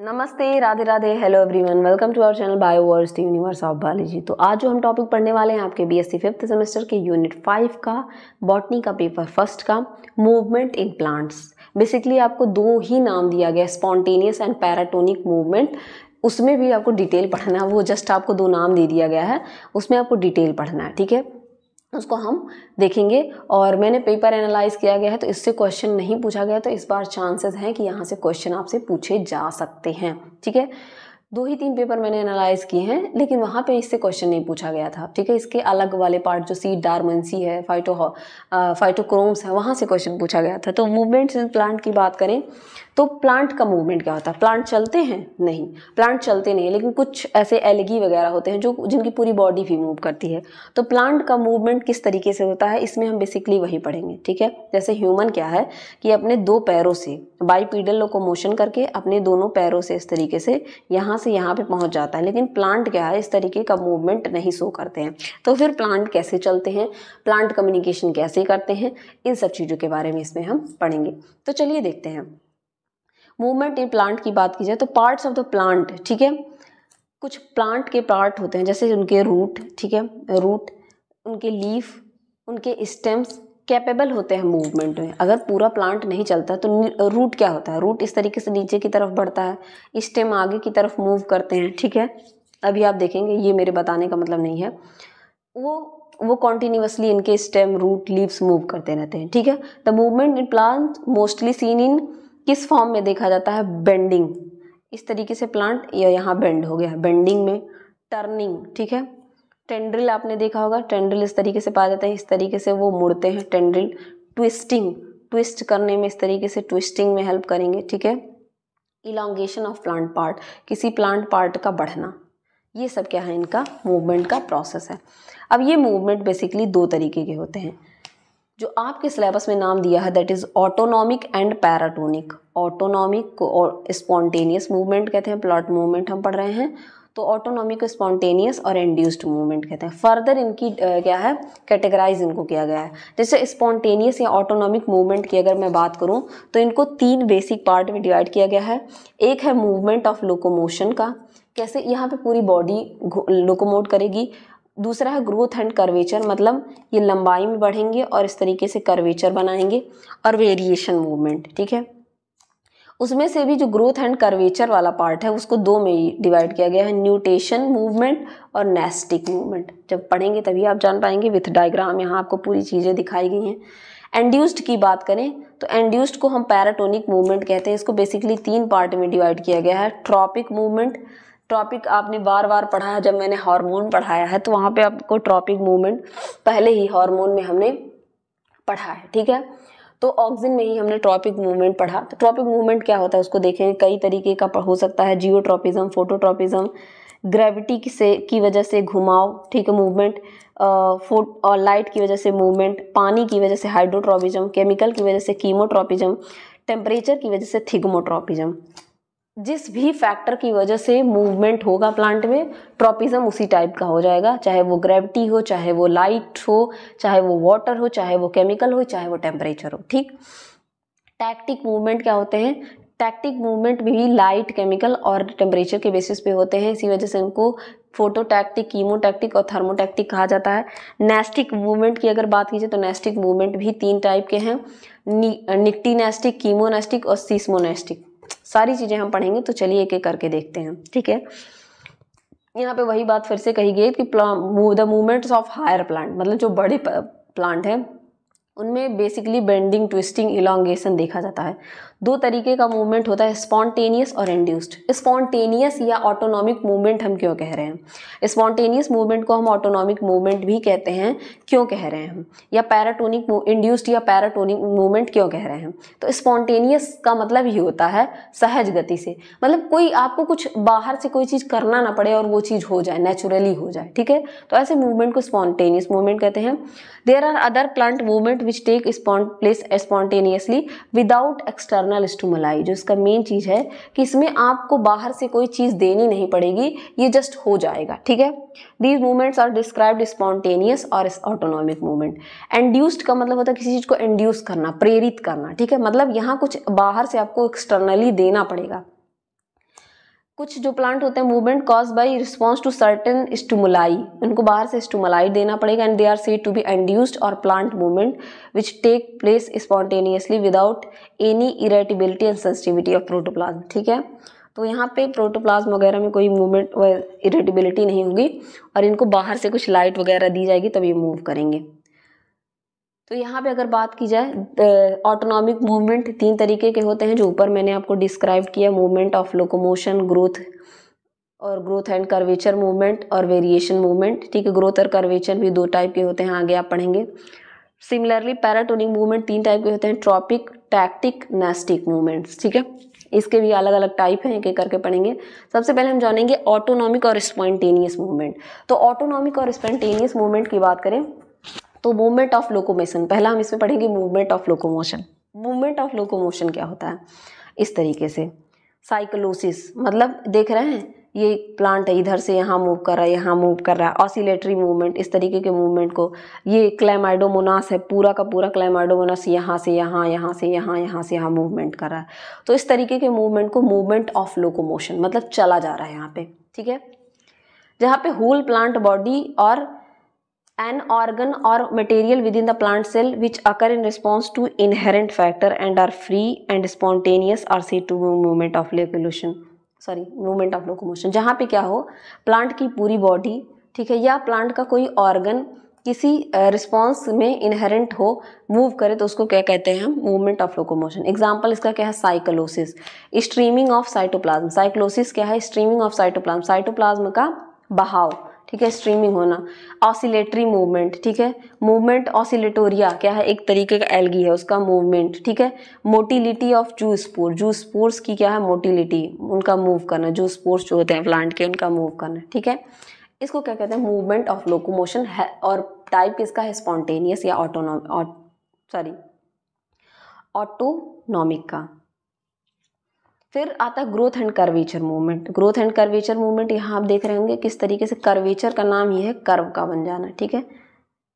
नमस्ते Radhe Radhe hello everyone welcome to our channel Bioversity Universe of Biology तो आज जो हम टॉपिक पढ़ने वाले हैं आपके बीएससी फिफ्थ सेमेस्टर के यूनिट फाइव का बॉटनी का पेपर फर्स्ट का मूवमेंट इन प्लांट्स बेसिकली आपको दो ही नाम दिया गया स्पॉन्टेनियस एंड पैराटोनिक मूवमेंट उसमें भी आपको डिटेल पढ़ना है वो जस्ट आपको दो नाम दे दिया गया है उसमें आपको डिटेल पढ़ना है ठीक है उसको हम देखेंगे और मैंने पेपर एनालाइज किया गया है तो इससे क्वेश्चन नहीं पूछा गया तो इस बार चांसेस हैं कि यहाँ से क्वेश्चन आपसे पूछे जा सकते हैं ठीक है दो ही तीन पेपर मैंने एनालाइज किए हैं लेकिन वहाँ पे इससे क्वेश्चन नहीं पूछा गया था ठीक है इसके अलग वाले पार्ट जो सीट डारमेंसी है फाइटो फाइटोक्रोम्स है वहाँ से क्वेश्चन पूछा गया था तो मूवमेंट्स इन प्लांट की बात करें तो प्लांट का मूवमेंट क्या होता है प्लांट चलते हैं नहीं प्लांट चलते नहीं लेकिन कुछ ऐसे एलगी वगैरह होते हैं जो जिनकी पूरी बॉडी भी मूव करती है तो प्लांट का मूवमेंट किस तरीके से होता है इसमें हम बेसिकली वही पढ़ेंगे ठीक है जैसे ह्यूमन क्या है कि अपने दो पैरों से बाईपीडल लोकोमोशन करके अपने दोनों पैरों से इस तरीके से यहाँ से यहाँ पर पहुँच जाता है लेकिन प्लांट क्या है इस तरीके का मूवमेंट नहीं शो करते हैं तो फिर प्लांट कैसे चलते हैं प्लांट कम्युनिकेशन कैसे करते हैं इन सब चीज़ों के बारे में इसमें हम पढ़ेंगे तो चलिए देखते हैं मूवमेंट इन प्लांट की बात की जाए तो पार्ट्स ऑफ द प्लांट ठीक है कुछ प्लांट के पार्ट होते हैं जैसे उनके रूट ठीक है रूट उनके लीफ उनके स्टेम्स कैपेबल होते हैं मूवमेंट में अगर पूरा प्लांट नहीं चलता तो रूट क्या होता है रूट इस तरीके से नीचे की तरफ बढ़ता है स्टेम आगे की तरफ मूव करते हैं ठीक है अभी आप देखेंगे ये मेरे बताने का मतलब नहीं है वो वो कॉन्टिन्यूसली इनके स्टेम रूट लीव्स मूव करते रहते हैं ठीक है the movement in plant mostly seen in किस फॉर्म में देखा जाता है बेंडिंग इस तरीके से प्लांट या यहाँ बेंड हो गया बेंडिंग में टर्निंग ठीक है टेंड्रिल आपने देखा होगा टेंड्रिल इस तरीके से पाया जाता है इस तरीके से वो मुड़ते हैं टेंड्रिल ट्विस्टिंग ट्विस्ट करने में इस तरीके से ट्विस्टिंग में हेल्प करेंगे ठीक है इलांगेशन ऑफ प्लांट पार्ट किसी प्लांट पार्ट का बढ़ना ये सब क्या है इनका मूवमेंट का प्रोसेस है अब ये मूवमेंट बेसिकली दो तरीके के होते हैं जो आपके सिलेबस में नाम दिया है that is autonomic and paratonic autonomic को और स्पॉन्टेनियस मूवमेंट कहते हैं प्लॉट मूवमेंट हम पढ़ रहे हैं तो ऑटोनॉमिक को स्पॉन्टेनियस और इंड्यूस्ड मूवमेंट कहते हैं फर्दर इनकी क्या है कैटेगराइज इनको किया गया है जैसे स्पॉन्टेनियस या ऑटोनॉमिक मूवमेंट की अगर मैं बात करूं तो इनको तीन बेसिक पार्ट में डिवाइड किया गया है एक है मूवमेंट ऑफ लोकोमोशन का कैसे यहाँ पे पूरी बॉडी लोकोमोट करेगी दूसरा है ग्रोथ एंड कर्वेचर मतलब ये लंबाई में बढ़ेंगे और इस तरीके से कर्वेचर बनाएंगे और वेरिएशन मूवमेंट ठीक है उसमें से भी जो ग्रोथ एंड कर्वेचर वाला पार्ट है उसको दो में डिवाइड किया गया है न्यूटेशन मूवमेंट और नेस्टिक मूवमेंट जब पढ़ेंगे तभी आप जान पाएंगे विथ डायग्राम यहाँ आपको पूरी चीज़ें दिखाई गई हैं एंड्यूस्ड की बात करें तो एंड्यूस्ड को हम पैराटोनिक मूवमेंट कहते हैं इसको बेसिकली तीन पार्ट में डिवाइड किया गया है ट्रॉपिक मूवमेंट ट्रॉपिक आपने बार बार पढ़ा है जब मैंने हार्मोन पढ़ाया है तो वहाँ पे आपको ट्रॉपिक मूवमेंट पहले ही हार्मोन में हमने पढ़ा है ठीक है तो ऑक्सीजन में ही हमने ट्रॉपिक मूवमेंट पढ़ा तो ट्रॉपिक मूवमेंट क्या होता है उसको देखेंगे कई तरीके का हो सकता है जियोट्रॉपिज्म फोटोट्रॉपिज्म ग्रेविटी से की वजह से घुमाव ठीक है मूवमेंट फोट और लाइट की वजह से मूवमेंट पानी की वजह से हाइड्रोट्रॉपिज्म केमिकल की वजह से कीमोट्रॉपिज्म टेम्परेचर की वजह से थिगमोट्रॉपिज्म जिस भी फैक्टर की वजह से मूवमेंट होगा प्लांट में ट्रॉपिज्म उसी टाइप का हो जाएगा चाहे वो ग्रेविटी हो चाहे वो लाइट हो चाहे वो वाटर हो चाहे वो केमिकल हो चाहे वो टेम्परेचर हो ठीक टैक्टिक मूवमेंट क्या होते हैं टैक्टिक मूवमेंट भी लाइट केमिकल और टेम्परेचर के बेसिस पे होते हैं इसी वजह से उनको फोटोटैक्टिक कीमोटैक्टिक और थर्मोटैक्टिक कहा जाता है नेस्टिक मूवमेंट की अगर बात कीजिए तो नेस्टिक मूवमेंट भी तीन टाइप के हैं नि, नेस्टिक कीमोनेस्टिक और सीस्मोनेस्टिक सारी चीज़ें हम पढ़ेंगे तो चलिए एक एक करके देखते हैं ठीक है यहाँ पे वही बात फिर से कही गई कि the movements of higher plant मतलब जो बड़े प्लांट हैं उनमें बेसिकली बेंडिंग ट्विस्टिंग इलांगेशन देखा जाता है दो तरीके का मूवमेंट होता है स्पॉन्टेनियस और इंड्यूस्ड स्पॉन्टेनियस या ऑटोनॉमिक मूवमेंट हम क्यों कह रहे हैं स्पॉन्टेनियस मूवमेंट को हम ऑटोनॉमिक मूवमेंट भी कहते हैं क्यों कह रहे हैं या पैराटोनिक इंड्यूस्ड या पैराटोनिक मूवमेंट क्यों कह रहे हैं तो स्पॉन्टेनियस का मतलब ही होता है सहज गति से मतलब कोई आपको कुछ बाहर से कोई चीज़ करना ना पड़े और वो चीज़ हो जाए नेचुरली हो जाए ठीक है तो ऐसे मूवमेंट को स्पॉन्टेनियस मूवमेंट कहते हैं there are other plant movement which take place spontaneously without external कोकोनल स्टूमलाई जो इसका मेन चीज़ है कि इसमें आपको बाहर से कोई चीज़ देनी नहीं पड़ेगी ये जस्ट हो जाएगा ठीक है these movements are describe spontaneous और ऑटोनॉमिक मूवमेंट एंड्यूस्ड का मतलब होता है किसी चीज़ को एंड्यूस करना प्रेरित करना ठीक है मतलब यहाँ कुछ बाहर से आपको एक्सटर्नली देना पड़ेगा कुछ जो प्लांट होते हैं movement cause by response to certain stimuli उनको बाहर से स्टूमलाई देना पड़ेगा and they are see to be induced और plant movement which take place spontaneously without any irritability and sensitivity of protoplasm ठीक है तो यहाँ पे प्रोटोप्लाज्म वगैरह में कोई मूवमेंट इरेटिबिलिटी नहीं होगी और इनको बाहर से कुछ लाइट वगैरह दी जाएगी तब ये मूव करेंगे तो यहाँ पे अगर बात की जाए ऑटोनॉमिक मूवमेंट तीन तरीके के होते हैं जो ऊपर मैंने आपको डिस्क्राइब किया मूवमेंट ऑफ लोकोमोशन ग्रोथ और ग्रोथ एंड कर्वेचर मूवमेंट और वेरिएशन मूवमेंट ठीक है ग्रोथ और कर्वेचर भी दो टाइप के होते हैं आगे आप पढ़ेंगे सिमिलरली पैराटोनिक मूवमेंट तीन टाइप के होते हैं ट्रॉपिक टैक्टिक नेस्टिक मूवमेंट्स ठीक है इसके भी अलग अलग टाइप हैं एक एक करके पढ़ेंगे सबसे पहले हम जानेंगे ऑटोनॉमिक और स्पॉन्टेनियस मूवमेंट तो ऑटोनॉमिक और स्पॉन्टेनियस मूवमेंट की बात करें तो मूवमेंट ऑफ लोकोमोशन पहला हम इसमें पढ़ेंगे movement of locomotion movement of locomotion क्या होता है इस तरीके से साइकोलोसिस मतलब देख रहे हैं ये प्लांट है इधर से यहाँ मूव कर रहा है यहाँ मूव कर रहा है ऑसिलेटरी मूवमेंट इस तरीके के मूवमेंट को ये क्लेमाइडोमोनास है पूरा का पूरा क्लेमाइडोमोनास यहाँ से यहाँ यहाँ से यहाँ यहाँ से यहाँ मूवमेंट कर रहा है तो इस तरीके के मूवमेंट को मूवमेंट ऑफ लोकोमोशन मतलब चला जा रहा है यहाँ पे ठीक है जहाँ पे होल प्लांट बॉडी और an organ or material within the plant cell which occur in response to inherent factor and are free and spontaneous are said to movement of locomotion sorry movement of locomotion जहाँ पे क्या हो plant की पूरी body ठीक है या plant का कोई ऑर्गन किसी रिस्पॉन्स में इनहेरेंट हो मूव करे तो उसको क्या कहते हैं हम मूवमेंट ऑफ लोकोमोशन एग्जाम्पल इसका क्या है cyclosis streaming of cytoplasm cyclosis क्या है स्ट्रीमिंग ऑफ साइटोप्लाज्म साइटोप्लाज्म का बहाव ठीक है स्ट्रीमिंग होना ऑसिलेटरी मूवमेंट ठीक है मूवमेंट ऑसिलेटोरिया क्या है एक तरीके का एलगी है उसका मूवमेंट ठीक है motility of zoospore zoospores की क्या है मोटिलिटी उनका मूव करना जू स्पोर्स जो होते हैं प्लांट के उनका मूव करना ठीक है इसको क्या कहते हैं मूवमेंट ऑफ लोकोमोशन है और टाइप किसका है स्पॉन्टेनियस या ऑटोनॉम सॉरी ऑटोनॉमिक का फिर आता growth and curvature movement growth and curvature movement यहाँ आप देख रहे होंगे किस तरीके से कर्वेचर का नाम ये है कर्व का बन जाना ठीक है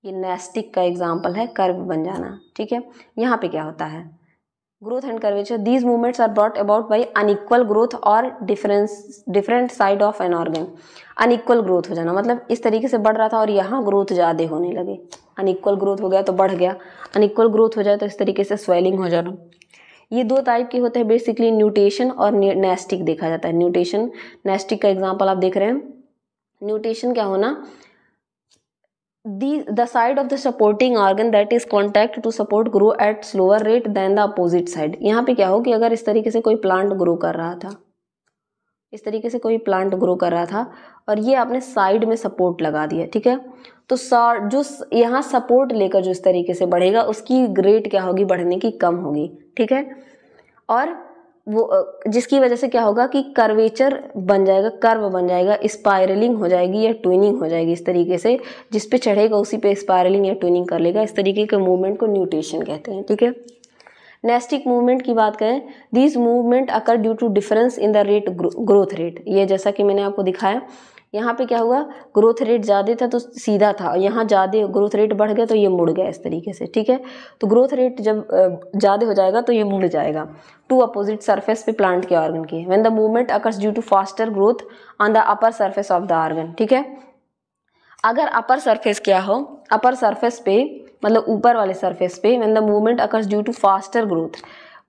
ये नेस्टिक का एग्जाम्पल है कर्व बन जाना ठीक है यहाँ पे क्या होता है growth and curvature these movements are brought about by unequal growth और difference different side of an organ unequal growth हो जाना मतलब इस तरीके से बढ़ रहा था और यहाँ ग्रोथ ज़्यादा होने लगे अनइक्वल ग्रोथ हो गया तो बढ़ गया अनइक्वल ग्रोथ हो जाए तो इस तरीके से स्वेलिंग हो जाना ये दो टाइप के होते हैं बेसिकली न्यूटेशन और नेस्टिक देखा जाता है न्यूटेशन नेस्टिक का एग्जाम्पल आप देख रहे हैं न्यूटेशन क्या होना दी the side of the supporting organ that is contact to support grow at slower rate than the opposite side यहाँ पे क्या हो कि अगर इस तरीके से कोई प्लांट ग्रो कर रहा था इस तरीके से कोई प्लांट ग्रो कर रहा था और ये आपने साइड में सपोर्ट लगा दिया ठीक है तो सा जो यहाँ सपोर्ट लेकर जो इस तरीके से बढ़ेगा उसकी रेट क्या होगी बढ़ने की कम होगी ठीक है और वो जिसकी वजह से क्या होगा कि कर्वेचर बन जाएगा कर्व बन जाएगा स्पायरलिंग हो जाएगी या ट्विनिंग हो जाएगी इस तरीके से जिस पे चढ़ेगा उसी पे स्पायरलिंग या ट्विनिंग कर लेगा इस तरीके के मूवमेंट को न्यूट्रेशन कहते हैं ठीक है नेस्टिक मूवमेंट की बात करें this movement occur due to difference in the rate growth rate ये जैसा कि मैंने आपको दिखाया यहाँ पे क्या हुआ ग्रोथ रेट ज़्यादा था तो सीधा था यहाँ ज़्यादा ग्रोथ रेट बढ़ गया तो ये मुड़ गया इस तरीके से ठीक है तो ग्रोथ रेट जब ज़्यादा हो जाएगा तो ये मुड़ जाएगा टू अपोजिट सरफेस पे प्लांट के ऑर्गन की when the movement occurs due to faster growth on the upper surface of the organ ठीक है अगर अपर सरफेस क्या हो अपर सरफेस पे मतलब ऊपर वाले सरफेस पे when the movement occurs due to faster growth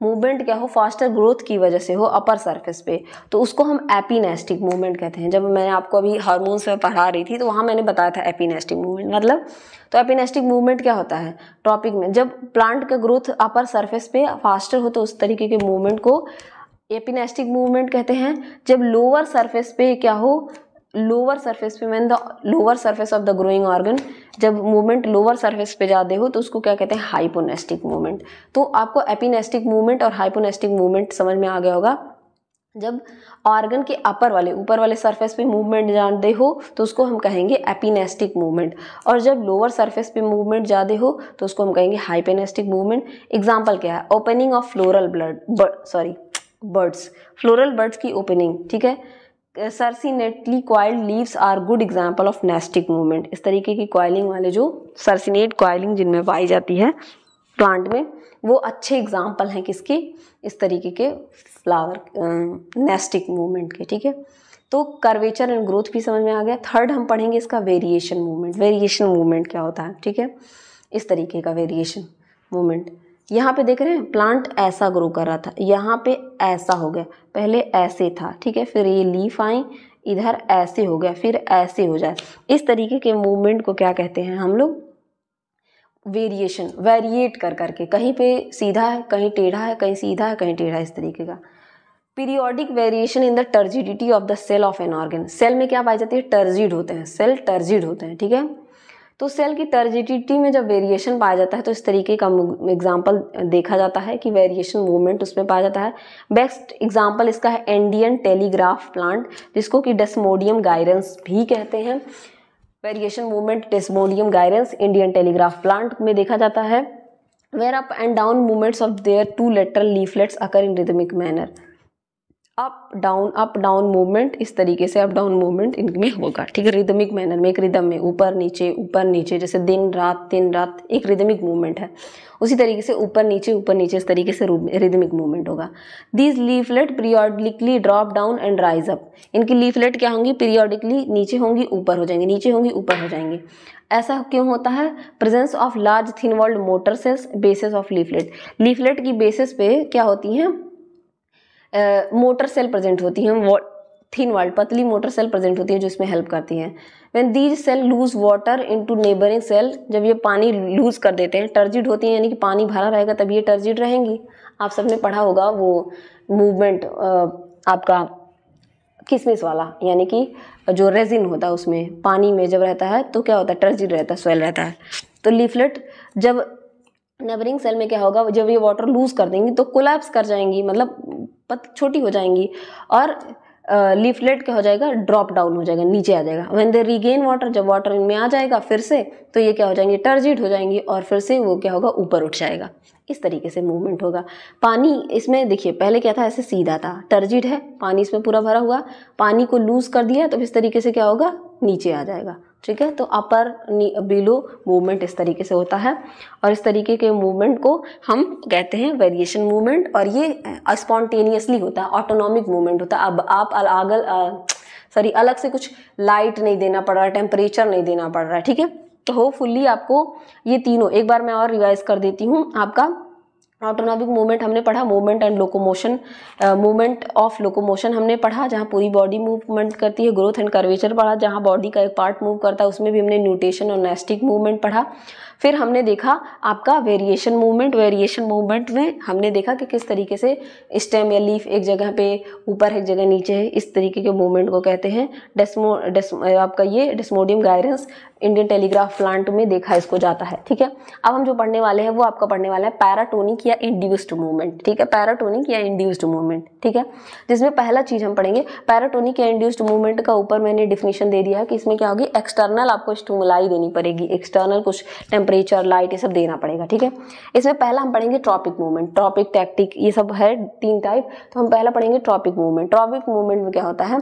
movement क्या हो फास्टर ग्रोथ की वजह से हो अपर सरफेस पे तो उसको हम एपीनेस्टिक मूवमेंट कहते हैं जब मैंने आपको अभी हार्मोन्स में पढ़ा रही थी तो वहाँ मैंने बताया था एपीनेस्टिक मूवमेंट मतलब तो एपीनेस्टिक मूवमेंट क्या होता है टॉपिक में जब प्लांट का ग्रोथ अपर सरफेस पे फास्टर हो तो उस तरीके के मूवमेंट को एपिनेस्टिक मूवमेंट कहते हैं जब लोअर सरफेस पे क्या हो लोअर सरफेस पे man the lower surface of the growing organ जब मूवमेंट लोअर सरफेस पे जाते हो तो उसको क्या कहते हैं हाइपोनेस्टिक मूवमेंट तो आपको एपिनेस्टिक मूवमेंट और हाइपोनेस्टिक मूवमेंट समझ में आ गया होगा जब ऑर्गन के अपर वाले ऊपर वाले सरफेस पे मूवमेंट जानते हो तो उसको हम कहेंगे एपिनेस्टिक मूवमेंट और जब लोअर सरफेस पे मूवमेंट ज़्यादा हो तो उसको हम कहेंगे हाइपेनेस्टिक मूवमेंट एग्जांपल क्या है opening of floral blood sorry buds floral buds की ओपनिंग ठीक है circinately coiled leaves are good example of nastic movement इस तरीके की क्वाइलिंग वाले जो सरसिनेट क्वाइलिंग जिनमें पाई जाती है प्लांट में वो अच्छे एग्जाम्पल हैं किसके इस तरीके के फ्लावर नेस्टिक मूवमेंट के ठीक है तो कर्वेचर एंड ग्रोथ भी समझ में आ गया थर्ड हम पढ़ेंगे इसका वेरिएशन मूवमेंट वेरिएशन मूवमेंट क्या होता है ठीक है इस तरीके का वेरिएशन मूवमेंट यहाँ पे देख रहे हैं प्लांट ऐसा ग्रो कर रहा था यहाँ पे ऐसा हो गया पहले ऐसे था ठीक है फिर ये लीफ आई इधर ऐसे हो गया फिर ऐसे हो जाए इस तरीके के मूवमेंट को क्या कहते हैं हम लोग वेरिएशन वेरिएट कर करके कहीं पे सीधा है कहीं टेढ़ा है कहीं सीधा है कहीं टेढ़ा है इस तरीके का periodic variation in the turgidity of the cell of an organ cell में क्या पाई जाती है टर्जिड होते हैं सेल टर्जिड होते हैं ठीक है तो सेल की टर्जिडिटी में जब वेरिएशन पाया जाता है तो इस तरीके का एग्जाम्पल देखा जाता है कि वेरिएशन मूवमेंट उसमें पाया जाता है बेस्ट एग्जाम्पल इसका है एंडियन टेलीग्राफ प्लांट जिसको कि डेस्मोडियम गायरेंस भी कहते हैं variation movement desmodium gyrans Indian telegraph plant में देखा जाता है where up and down movements of their two lateral leaflets occur in rhythmic manner up down up down movement इस तरीके से अप डाउन मूवमेंट इनमें होगा ठीक है रिदमिक मैनर में एक रिदम में ऊपर नीचे ऊपर नीचे जैसे दिन रात दिन रात एक रिदमिक मूवमेंट है उसी तरीके से ऊपर नीचे ऊपर नीचे इस तरीके से रिदमिक मूवमेंट होगा these leaflet periodically drop down and rise up इनकी लीफलेट क्या होंगी पीरियडिकली नीचे होंगी ऊपर हो जाएंगी नीचे होंगी ऊपर हो जाएंगे ऐसा क्यों होता है presence of large thin walled motor cells basis of leaflet leaflet की बेसिस पे क्या होती हैं मोटर सेल प्रेजेंट होती हैं थिन वाल्ड पतली मोटर सेल प्रेजेंट होती है जो इसमें हेल्प करती हैं when these cell lose water into neighbouring cell जब ये पानी लूज कर देते हैं टर्जिड होती हैं यानी कि पानी भरा रहेगा तब ये टर्जिड रहेंगी आप सबने पढ़ा होगा वो मूवमेंट आपका किसमिस वाला यानी कि जो रेजिन होता है उसमें पानी में जब रहता है तो क्या होता है टर्जिड रहता है स्वेल रहता है तो लीफलेट जब नेबरिंग सेल में क्या होगा जब ये वाटर लूज़ कर देंगी तो कोलैप्स कर जाएंगी मतलब पत छोटी हो जाएंगी और लीफलेट क्या हो जाएगा ड्रॉप डाउन हो जाएगा नीचे आ जाएगा वैन दे रीगेन वाटर जब वाटर इनमें आ जाएगा फिर से तो ये क्या हो जाएंगे टर्जिट हो जाएंगी और फिर से वो क्या होगा ऊपर उठ जाएगा इस तरीके से मूवमेंट होगा पानी इसमें देखिए पहले क्या था ऐसे सीधा था टर्जिट है पानी इसमें पूरा भरा हुआ पानी को लूज़ कर दिया तो इस तरीके से क्या होगा नीचे आ जाएगा ठीक है तो अपर बिलो मूवमेंट इस तरीके से होता है और इस तरीके के मूवमेंट को हम कहते हैं वेरिएशन मूवमेंट और ये स्पॉन्टेनियसली होता है ऑटोनॉमिक मूवमेंट होता है अब आप अगल सॉरी अलग से कुछ लाइट नहीं देना पड़ रहा है टेम्परेचर नहीं देना पड़ रहा है ठीक है तो होपफुल्ली आपको ये तीनों एक बार मैं और रिवाइज कर देती हूँ आपका ऑटोनॉमिक मूवमेंट हमने पढ़ा movement and locomotion movement of locomotion हमने पढ़ा जहाँ पूरी बॉडी मूवमेंट करती है ग्रोथ एंड कर्वेचर पढ़ा जहाँ बॉडी का एक पार्ट मूव करता है उसमें भी हमने न्यूटेशन और नेस्टिक मूवमेंट पढ़ा फिर हमने देखा आपका वेरिएशन मूवमेंट वेरिएशन मूवमेंट में हमने देखा कि किस तरीके से स्टेम या लीफ एक जगह पे ऊपर एक जगह नीचे है इस तरीके के मूवमेंट को कहते हैं डेस्मो डेस्म आपका ये desmodium gyrans Indian telegraph plant में देखा इसको जाता है ठीक है अब हम जो पढ़ने वाले हैं वो आपका पढ़ने वाला है पैराटोनिक या इंड्यूस्ड मूवमेंट ठीक है पैराटोनिक या इंड्यूस्ड मूवमेंट ठीक है जिसमें पहला चीज हम पढ़ेंगे पैराटोनिक या इंड्यूस्ड मूवमेंट का ऊपर मैंने डिफिनेशन दे दिया है कि इसमें क्या होगी एक्सटर्नल आपको स्टूमुलाई देनी पड़ेगी एक्सटर्नल कुछ टेम्परेचर लाइट ये सब देना पड़ेगा ठीक है इसमें पहला हम पढ़ेंगे ट्रॉपिक मूवमेंट ट्रॉपिक टैक्टिक ये सब है तीन टाइप तो हम पहला पढ़ेंगे ट्रॉपिक मूवमेंट ट्रॉपिक मूवमेंट में क्या होता है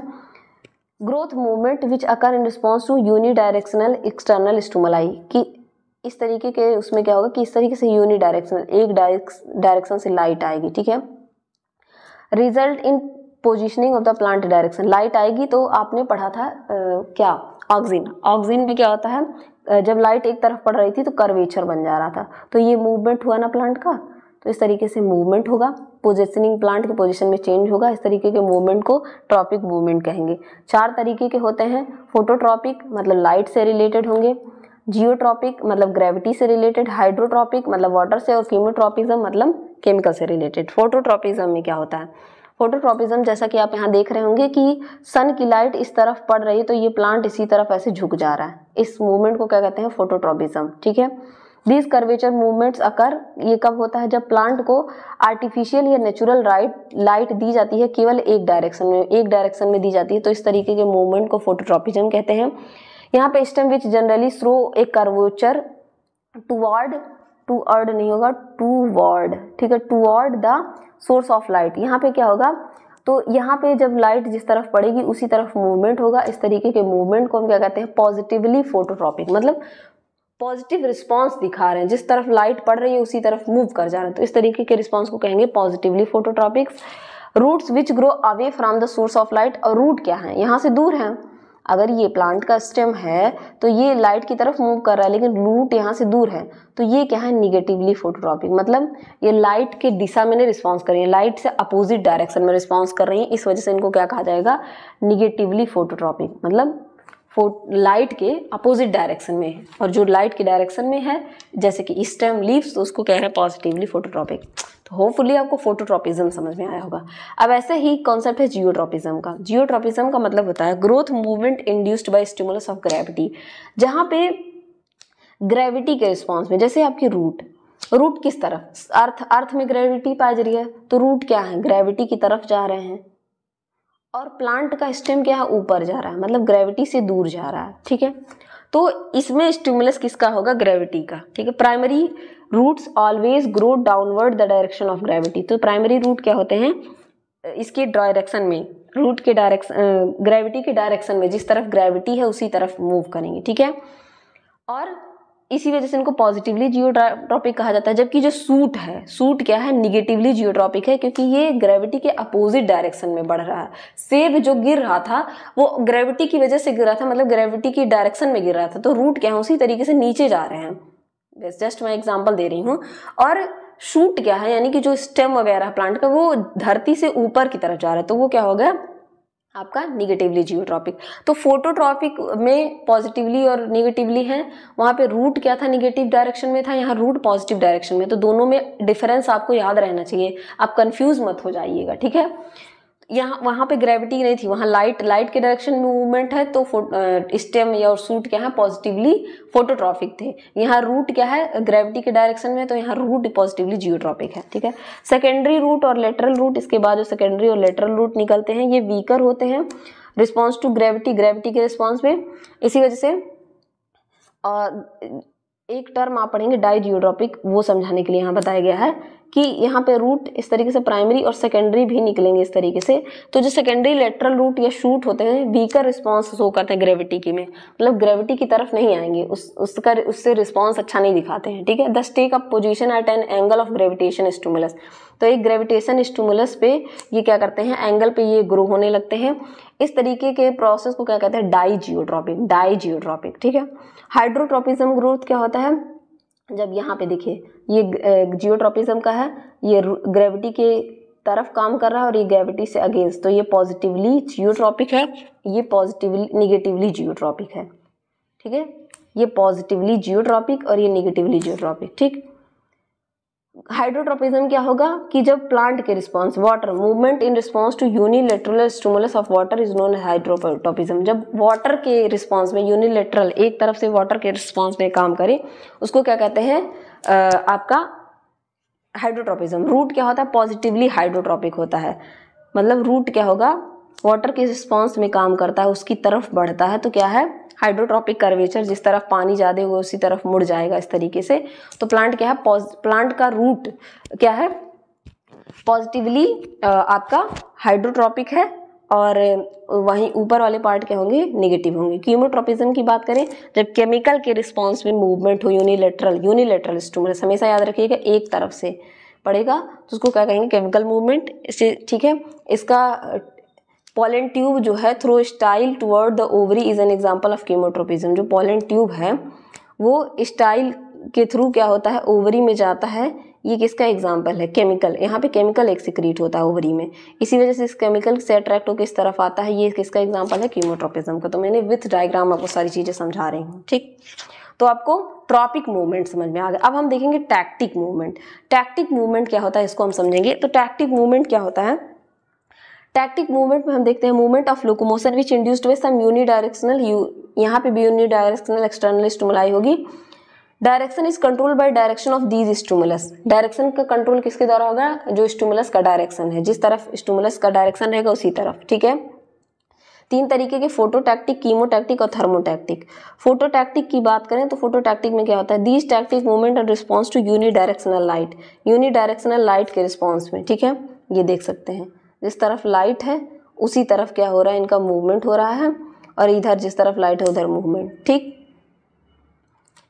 growth movement which occur in response to unidirectional external stimuli कि इस तरीके के उसमें क्या होगा कि इस तरीके से यूनिडायरेक्शनल एक डायरेक्शन से लाइट आएगी ठीक है result in positioning of the plant direction light आएगी तो आपने पढ़ा था आ, क्या ऑक्सीजन ऑक्सीजन में क्या होता है जब लाइट एक तरफ पड़ रही थी तो कर्वेचर बन जा रहा था तो ये मूवमेंट हुआ ना प्लांट का तो इस तरीके से मूवमेंट होगा पोजिशनिंग प्लांट के पोजिशन में चेंज होगा इस तरीके के मूवमेंट को ट्रॉपिक मूवमेंट कहेंगे चार तरीके के होते हैं फोटोट्रॉपिक मतलब लाइट से रिलेटेड होंगे जियोट्रॉपिक मतलब ग्रेविटी से रिलेटेड हाइड्रोट्रॉपिक मतलब वाटर से और कीमोट्रॉपिज्म मतलब केमिकल से रिलेटेड फोटोट्रॉपिज्म में क्या होता है फोटोट्रॉपिज्म जैसा कि आप यहाँ देख रहे होंगे कि सन की लाइट इस तरफ पड़ रही है तो ये प्लांट इसी तरफ ऐसे झुक जा रहा है इस मूवमेंट को क्या कहते हैं फोटोट्रॉपिज्म ठीक है दीज कर्वेचर मूवमेंट्स अकर ये कब होता है जब प्लांट को आर्टिफिशियल या नेचुरल राइट लाइट दी जाती है केवल एक डायरेक्शन में एक डायरेक्शन में दी जाती है तो इस तरीके के मूवमेंट को फोटोट्रॉपिजम कहते हैं यहाँ पे stem which generally shows a curvature toward toward नहीं होगा टू वर्ड ठीक है toward the source of light यहाँ पे क्या होगा तो यहाँ पे जब लाइट जिस तरफ पड़ेगी उसी तरफ मूवमेंट होगा इस तरीके के मूवमेंट को हम क्या कहते हैं पॉजिटिवली फोटोट्रॉपिक मतलब पॉजिटिव रिस्पांस दिखा रहे हैं जिस तरफ लाइट पड़ रही है उसी तरफ मूव कर जा रहे हैं तो इस तरीके के रिस्पांस को कहेंगे positively phototropics roots which grow away from the source of light और रूट क्या है यहाँ से दूर है अगर ये प्लांट का स्टेम है तो ये लाइट की तरफ मूव कर रहा है लेकिन रूट यहाँ से दूर है तो ये क्या है निगेटिवली फोटोट्रॉपिक मतलब ये लाइट के दिशा में रिस्पॉन्स कर रही है लाइट से अपोजिट डायरेक्शन में रिस्पॉन्स कर रही है इस वजह से इनको क्या कहा जाएगा निगेटिवली फोटोट्रॉपिक मतलब लाइट के अपोजिट डायरेक्शन में है और जो लाइट के डायरेक्शन में है जैसे कि इस टाइम लीव्स तो उसको कह रहे हैं पॉजिटिवली फोटोट्रॉपिक तो होपफुली आपको फोटोट्रॉपिज्म समझ में आया होगा अब ऐसे ही कॉन्सेप्ट है जियोट्रॉपिज्म का जियोट्रॉपिज्म का मतलब होता है growth movement induced by stimulus of gravity जहाँ पे ग्रेविटी के रिस्पॉन्स में जैसे आपकी रूट रूट किस तरफ अर्थ अर्थ में ग्रेविटी पाई जा रही है तो रूट क्या है ग्रेविटी की तरफ जा रहे हैं और प्लांट का स्टेम क्या है ऊपर जा रहा है मतलब ग्रेविटी से दूर जा रहा है ठीक है तो इसमें स्टिमुलस किसका होगा ग्रेविटी का ठीक है primary roots always grow downward the direction of gravity तो प्राइमरी रूट क्या होते हैं इसके डायरेक्शन में रूट के डायरेक्शन ग्रेविटी के डायरेक्शन में जिस तरफ ग्रेविटी है उसी तरफ मूव करेंगे ठीक है और इसी वजह से इनको पॉजिटिवली जियोट्रॉपिक कहा जाता है जबकि जो सूट है सूट क्या है निगेटिवली जियोट्रॉपिक है क्योंकि ये ग्रेविटी के अपोजिट डायरेक्शन में बढ़ रहा है सेब जो गिर रहा था वो ग्रेविटी की वजह से गिर रहा था मतलब ग्रेविटी की डायरेक्शन में गिर रहा था तो रूट क्या है उसी तरीके से नीचे जा रहे हैं जस्ट मैं एग्जाम्पल दे रही हूँ और शूट क्या है यानी कि जो स्टेम वगैरह प्लांट का वो धरती से ऊपर की तरफ जा रहा है तो वो क्या हो गया आपका निगेटिवली जियोट्रॉपिक तो फोटोट्रॉपिक में पॉजिटिवली और निगेटिवली है वहाँ पे रूट क्या था निगेटिव डायरेक्शन में था यहाँ रूट पॉजिटिव डायरेक्शन में तो दोनों में डिफरेंस आपको याद रहना चाहिए आप कन्फ्यूज मत हो जाइएगा ठीक है यहाँ वहाँ पे ग्रेविटी नहीं थी वहाँ लाइट लाइट के डायरेक्शन में मूवमेंट है तो स्टेम या और सूट क्या है पॉजिटिवली फोटोट्रॉफिक थे यहाँ रूट क्या है ग्रेविटी के डायरेक्शन में तो यहाँ रूट पॉजिटिवली जियोट्रॉपिक है ठीक है सेकेंडरी रूट और लेटरल रूट इसके बाद जो सेकेंडरी और लेटरल रूट निकलते हैं ये वीकर होते हैं रिस्पॉन्स टू ग्रेविटी ग्रेविटी के रिस्पॉन्स में इसी वजह से और एक टर्म आप पढ़ेंगे डाई जियोट्रॉपिक वो समझाने के लिए यहाँ बताया गया है कि यहाँ पे रूट इस तरीके से प्राइमरी और सेकेंडरी भी निकलेंगे इस तरीके से तो जो सेकेंडरी लेटरल रूट या शूट होते हैं वीकर रिस्पॉन्स शो करते हैं ग्रेविटी की में मतलब ग्रेविटी की तरफ नहीं आएंगे उस उसका उससे रिस्पॉन्स अच्छा नहीं दिखाते हैं ठीक है these take up position at an angle of gravitation stimulus तो एक ग्रेविटेशन स्टूमुलस पे ये क्या करते हैं एंगल पे ये ग्रो होने लगते हैं इस तरीके के प्रोसेस को क्या कहते हैं डाई जियोड्रॉपिक डाई जियोड्रॉपिक ठीक है हाइड्रोट्रॉपिज्म ग्रोथ क्या होता है जब यहाँ पे देखिए ये जियोट्रॉपिज्म का है ये ग्रेविटी के तरफ काम कर रहा है और ये ग्रेविटी से अगेंस्ट तो ये पॉजिटिवली जियोट्रॉपिक है ये पॉजिटिवली निगेटिवली जियोट्रॉपिक है ठीक है ये पॉजिटिवली जियोट्रॉपिक और ये निगेटिवली जियोट्रॉपिक ठीक हाइड्रोट्रोपिज्म क्या होगा कि जब प्लांट के response water movement in response to unilateral stimulus of water is known hydrotropism जब वाटर के रिस्पॉन्स में यूनिलेटरल एक तरफ से वाटर के रिस्पांस में काम करे उसको क्या कहते हैं आपका हाइड्रोट्रोपिज्म रूट क्या होता है पॉजिटिवली हाइड्रोट्रॉपिक होता है मतलब रूट क्या होगा वाटर के रिस्पॉन्स में काम करता है उसकी तरफ बढ़ता है तो क्या है हाइड्रोट्रॉपिक कर्वेचर जिस तरफ पानी ज़्यादा होगा उसी तरफ मुड़ जाएगा इस तरीके से तो प्लांट क्या है प्लांट का रूट क्या है पॉजिटिवली आपका हाइड्रोट्रॉपिक है और वहीं ऊपर वाले पार्ट क्या होंगे नेगेटिव होंगे क्यूमोट्रोपिज्म की बात करें जब केमिकल के रिस्पांस में मूवमेंट हो यूनिलेटरल यूनिलेटरल स्टूमरस हमेशा याद रखिएगा एक तरफ से पड़ेगा तो उसको क्या कहेंगे केमिकल मूवमेंट ठीक है इसका पॉलन ट्यूब जो है through style toward the ovary is an example of chemotropism जो पॉलन ट्यूब है वो स्टाइल के थ्रू क्या होता है ओवरी में जाता है ये किसका एग्जाम्पल है केमिकल यहाँ पे केमिकल एक सिक्रीट होता है ओवरी में इसी वजह से इस केमिकल से अट्रैक्ट होकर इस तरफ आता है ये किसका एग्जाम्पल है कीमोट्रोपिज्म का तो मैंने विथ डायग्राम आपको सारी चीज़ें समझा रही हूँ ठीक तो आपको ट्रॉपिक मूवमेंट समझ में आ गया अब हम देखेंगे टैक्टिक मूवमेंट टैक्टिक मूवमेंट क्या होता है इसको हम समझेंगे तो टैक्टिक मूवमेंट क्या होता है टैक्टिक मूवमेंट में हम देखते हैं movement of locomotion which induced way some directional you यहाँ पे भी डायरेक्शनल एक्सटर्नल स्टूमलाई होगी direction is control by direction of these stimulus direction का कंट्रोल किसके द्वारा होगा जो स्टूमुलस का डायरेक्शन है जिस तरफ स्टूमुलस का डायरेक्शन रहेगा उसी तरफ ठीक है तीन तरीके के फोटोटैक्टिक कीमोटैक्टिक और थर्मोटैक्टिक फोटोटैक्टिक की बात करें तो फोटोटैक्टिक में क्या होता है these tactic movement and response to directional light directional light के रिस्पॉन्स में ठीक है ये देख सकते हैं जिस तरफ लाइट है उसी तरफ क्या हो रहा है इनका मूवमेंट हो रहा है और इधर जिस तरफ लाइट है उधर मूवमेंट ठीक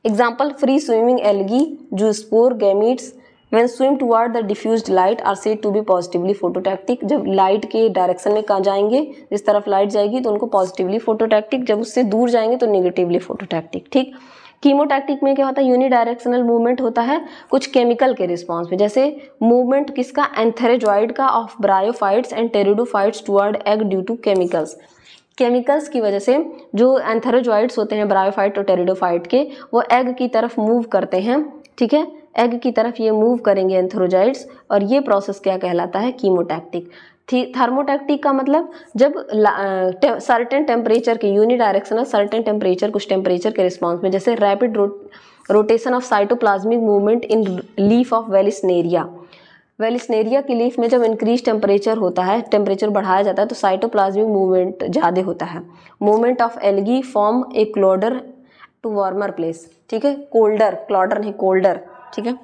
example free swimming algae spore gametes when swim toward the diffuse light are said to be positively phototactic जब लाइट के डायरेक्शन में कहाँ जाएंगे जिस तरफ लाइट जाएगी तो उनको पॉजिटिवली फोटोटैक्टिक जब उससे दूर जाएंगे तो निगेटिवली फोटोटैक्टिक ठीक कीमोटैक्टिक में क्या होता है यूनिडायरेक्शनल मूवमेंट होता है कुछ केमिकल के रिस्पॉन्स में जैसे मूवमेंट किसका एंथेरेजॉइड का of bryophytes and pteridophytes toward egg due to chemicals chemicals की वजह से जो एंथेरेजॉइड्स होते हैं ब्रायोफाइट और टेरिडोफाइट के वो एग की तरफ मूव करते हैं ठीक है एग की तरफ ये मूव करेंगे एंथेरोजाइड्स और ये प्रोसेस क्या कहलाता है कीमोटैक्टिक थर्मोटैक्टिक का मतलब जब सर्टेन टेम्परेचर के यूनिडायरेक्शनल सर्टेन टेम्परेचर कुछ टेम्परेचर के रिस्पांस में जैसे rapid rotation of cytoplasmic movement in leaf of Vallisneria Vallisneria की लीफ में जब इंक्रीज टेम्परेचर होता है टेम्परेचर बढ़ाया जाता है तो साइटोप्लाज्मिक मूवमेंट ज़्यादा होता है movement of algae from a colder to warmer place ठीक है कोल्डर क्लॉडर नहीं कोल्डर ठीक है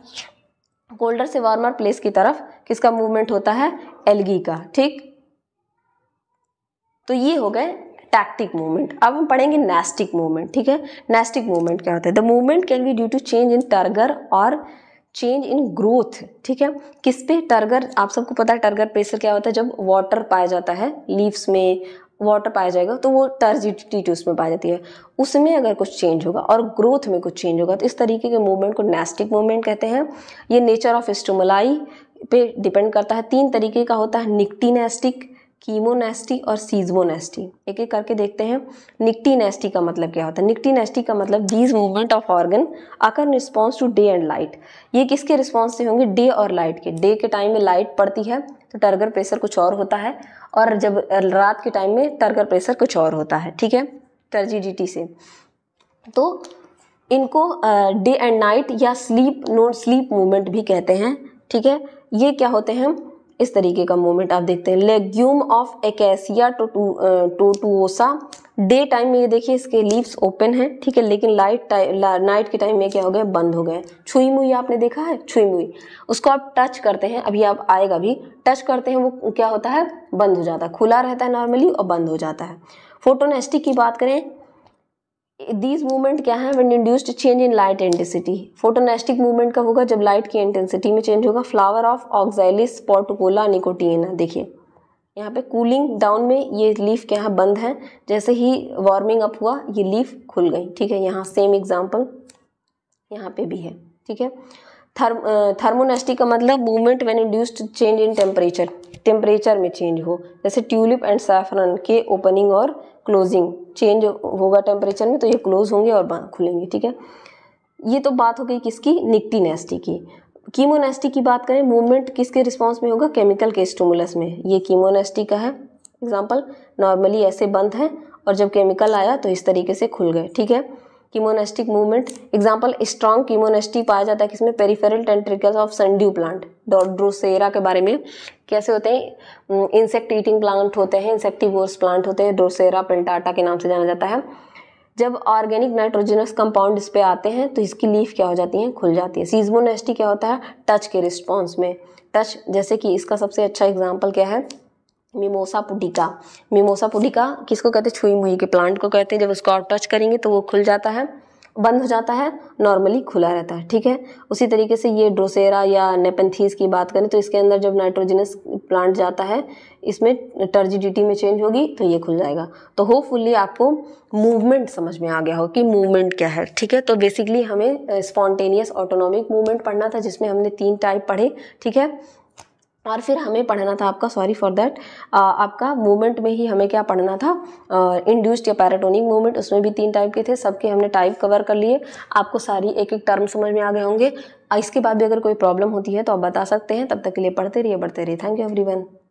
कोल्डर से वार्मर प्लेस की तरफ किसका मूवमेंट होता है एलगी का ठीक तो ये हो गए टैक्टिक मूवमेंट अब हम पढ़ेंगे नेस्टिक मूवमेंट ठीक है नेस्टिक मूवमेंट क्या होता है the movement can be due to change in turgor और चेंज इन ग्रोथ ठीक है किस पे टर्गर आप सबको पता है टर्गर प्रेशर क्या होता है जब वाटर पाया जाता है लीव्स में वाटर पाया जाएगा तो वो टर्जिडिटी उसमें पाई जाती है उसमें अगर कुछ चेंज होगा और ग्रोथ में कुछ चेंज होगा तो इस तरीके के मूवमेंट को नेस्टिक मूवमेंट कहते हैं ये नेचर ऑफ स्टोमलाई पे डिपेंड करता है तीन तरीके का होता है निक्टीनेस्टिक कीमोनेस्टी और सीजमोनेस्टी एक एक करके देखते हैं निक्टीनेस्टी का मतलब क्या होता है निक्टीनेस्टी का मतलब दीज मूवमेंट ऑफ ऑर्गन आकर response to day and light ये किसके रिस्पॉन्स से होंगे डे और लाइट के डे के टाइम में लाइट पड़ती है तो टर्गर प्रेशर कुछ और होता है और जब रात के टाइम में टर्गर प्रेशर कुछ और होता है ठीक है टर्जीडिटी से तो इनको डे एंड नाइट या स्लीप नॉन स्लीप मूवमेंट भी कहते हैं ठीक है ये क्या होते हैं इस तरीके का मूवमेंट आप देखते हैं legume of Acacia tortuosa day time में ये देखिए इसके लीव्स ओपन हैं ठीक है लेकिन लाइट टाइम नाइट के टाइम में क्या हो गया बंद हो गए छुई मुई आपने देखा है छुई मुई उसको आप टच करते हैं अभी आप आएगा भी टच करते हैं वो क्या होता है बंद हो जाता है खुला रहता है नॉर्मली और बंद हो जाता है फोटोनेस्टिक की बात करें दीज मूवमेंट क्या है when induced change in light intensity photonastic movement का होगा जब लाइट की इंटेंसिटी में चेंज होगा फ्लावर ऑफ ऑक्जाइलिस पोर्टोकोला निकोटीना देखिए यहाँ पे कूलिंग डाउन में ये लीफ क्या है बंद है जैसे ही वार्मिंग अप हुआ ये लीफ खुल गई ठीक है यहाँ सेम एग्जाम्पल यहाँ पे भी है ठीक है थर्म थर्मोनेस्टिक uh, का मतलब movement when induced change in temperature temperature में चेंज हो जैसे ट्यूलिप एंड सैफरन के ओपनिंग और क्लोजिंग चेंज होगा टेम्परेचर में तो ये क्लोज होंगे और खुलेंगे ठीक है ये तो बात हो गई किसकी निक्टिनेस्टी की कीमोनेस्टी की बात करें मूवमेंट किसके रिस्पांस में होगा केमिकल के स्टूमुलस में ये कीमोनेस्टी का है एग्जाम्पल नॉर्मली ऐसे बंद है और जब केमिकल आया तो इस तरीके से खुल गए ठीक है chemonastic movement example strong chemonasty पाया जाता है किसमें peripheral tentacles of sundew plant Drosera के बारे में कैसे होते हैं इंसेक्ट ईटिंग प्लांट होते हैं इंसेक्टिवोर्स प्लांट होते हैं ड्रोसेरा पेंटाटा के नाम से जाना जाता है जब ऑर्गेनिक नाइट्रोजनस कंपाउंड इस पर आते हैं तो इसकी लीफ क्या हो जाती है खुल जाती है सीजमोनेस्टी क्या होता है टच के रिस्पॉन्स में टच जैसे कि इसका सबसे अच्छा एग्जाम्पल क्या है मिमोसा पुडिका मिमोसा पुडिका किसको कहते हैं छुई मुही के प्लांट को कहते हैं जब उसको आप टच करेंगे तो वो खुल जाता है बंद हो जाता है नॉर्मली खुला रहता है ठीक है उसी तरीके से ये ड्रोसेरा या नेपेंथीस की बात करें तो इसके अंदर जब नाइट्रोजनस प्लांट जाता है इसमें टर्जिडिटी में चेंज होगी तो ये खुल जाएगा तो होपफुली आपको मूवमेंट समझ में आ गया हो कि मूवमेंट क्या है ठीक है तो बेसिकली हमें स्पॉन्टेनियस ऑटोनॉमिक मूवमेंट पढ़ना था जिसमें हमने तीन टाइप पढ़े ठीक है और फिर हमें पढ़ना था आपका सॉरी फॉर दैट आपका मूवमेंट में ही हमें क्या पढ़ना था इंड्यूस्ड या पैराटोनिक मूवमेंट उसमें भी तीन टाइप के थे सबके हमने टाइप कवर कर लिए आपको सारी एक एक टर्म समझ में आ गए होंगे इसके बाद भी अगर कोई प्रॉब्लम होती है तो आप बता सकते हैं तब तक के लिए पढ़ते रहिए बढ़ते रहिए थैंक यू एवरी